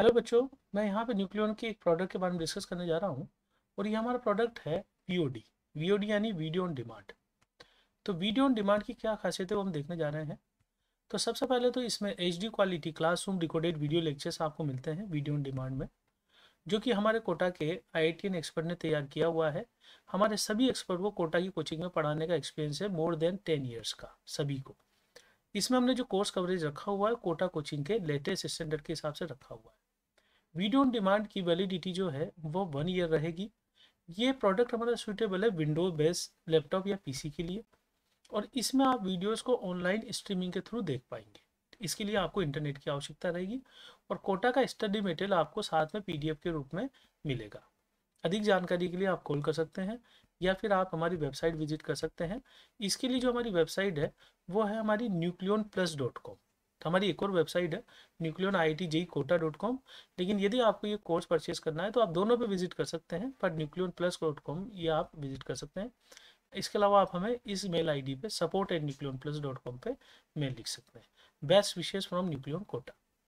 hello बच्चों मैं यहाँ पे न्यूक्लियन के एक प्रोडक्ट के बारे में डिस्कस करने जा रहा हूँ और ये हमारा प्रोडक्ट है वीओडी वीओडी यानी वीडियो ऑन डिमांड तो वीडियो ऑन डिमांड की क्या खासियत है वो हम देखने जा रहे हैं तो सबसे पहले तो इसमें HD quality classroom recorded video lectures आपको मिलते हैं वीडियो ऑन डिमांड में जो कि हमारे कोटा के आई एक्सपर्ट ने तैयार किया हुआ है हमारे सभी एक्सपर्ट को कोटा की कोचिंग में पढ़ाने का एक्सपीरियंस है मोर देन टेन ईयर्स का सभी को इसमें हमने जो कोर्स कवरेज रखा हुआ है कोटा कोचिंग के लेटेस्ट स्टैंडर्ड के हिसाब से रखा हुआ है वीडियो ऑन डिमांड की वैलिडिटी जो है वो वन ईयर रहेगी ये प्रोडक्ट हमारा सुटेबल है विंडो बेस लैपटॉप या पीसी के लिए और इसमें आप वीडियोस को ऑनलाइन स्ट्रीमिंग के थ्रू देख पाएंगे इसके लिए आपको इंटरनेट की आवश्यकता रहेगी और कोटा का स्टडी मटेरियल आपको साथ में पीडीएफ के रूप में मिलेगा अधिक जानकारी के लिए आप कॉल कर सकते हैं या फिर आप हमारी वेबसाइट विजिट कर सकते हैं इसके लिए जो हमारी वेबसाइट है वो है हमारी न्यूक्लियन प्लस डॉट कॉम तो हमारी एक और वेबसाइट है Nucleon I T JEE Kota dot com लेकिन यदि आपको ये कोर्स परचेज करना है तो आप दोनों पे विजिट कर सकते हैं per nucleon plus dot com ये आप विजिट कर सकते हैं इसके अलावा आप हमें इस मेल आईडी पे support at Nucleon plus dot com पर मेल लिख सकते हैं best wishes from Nucleon Kota